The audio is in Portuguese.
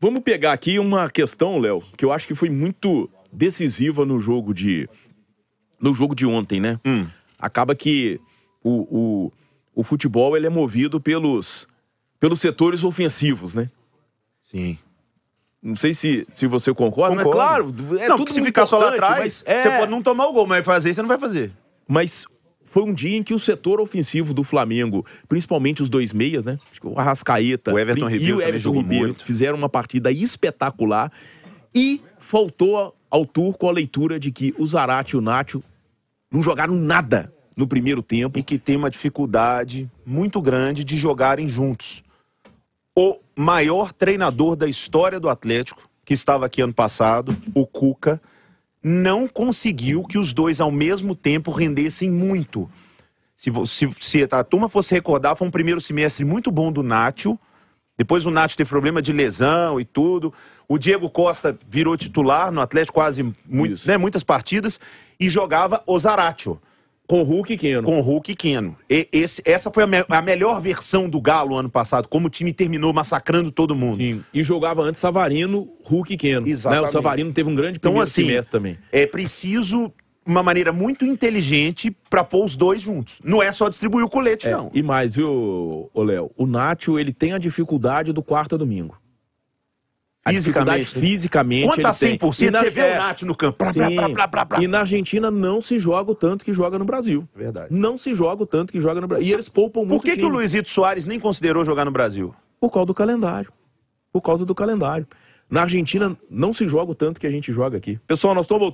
Vamos pegar aqui uma questão, Léo, que eu acho que foi muito decisiva no jogo de. No jogo de ontem, né? Hum. Acaba que o, o, o futebol ele é movido pelos, pelos setores ofensivos, né? Sim. Não sei se, se você concorda, Concordo. mas claro, é não, tudo se ficar só lá atrás, é... você pode não tomar o gol, mas fazer você não vai fazer. Mas foi um dia em que o setor ofensivo do Flamengo, principalmente os dois meias, né? O Arrascaeta o Everton Ribeiro, e o Everton Ribeiro muito. fizeram uma partida espetacular e faltou ao Turco a leitura de que o Zarate e o Nacho não jogaram nada no primeiro tempo. E que tem uma dificuldade muito grande de jogarem juntos. O maior treinador da história do Atlético, que estava aqui ano passado, o Cuca não conseguiu que os dois ao mesmo tempo rendessem muito. Se, se, se a turma fosse recordar, foi um primeiro semestre muito bom do Nátio. Depois o Nath teve problema de lesão e tudo. O Diego Costa virou titular no Atlético quase né, muitas partidas e jogava o Zaratio. Com Hulk e Keno. Com Hulk e Keno. E, esse, essa foi a, me a, melhor versão do Galo ano passado, como o time terminou massacrando todo mundo. Sim. E jogava antes Savarino, Hulk e Keno. Exatamente. Né? O Savarino teve um grande então, primeiro então, assim, semestre também. É preciso uma maneira muito inteligente para pôr os dois juntos. Não é só distribuir o colete, é, não. E mais, viu, Léo? O Nátio, ele tem a dificuldade do quarto a domingo fisicamente. Né? fisicamente. Quando a 100%, na... você vê é... o Nath no campo. e na Argentina não se joga o tanto que joga no Brasil. Verdade. Não se joga o tanto que joga no Brasil. E eles poupam muito Por que, que o Luizito Soares nem considerou jogar no Brasil? Por causa do calendário. Por causa do calendário. Na Argentina não se joga o tanto que a gente joga aqui. Pessoal, nós estamos voltando.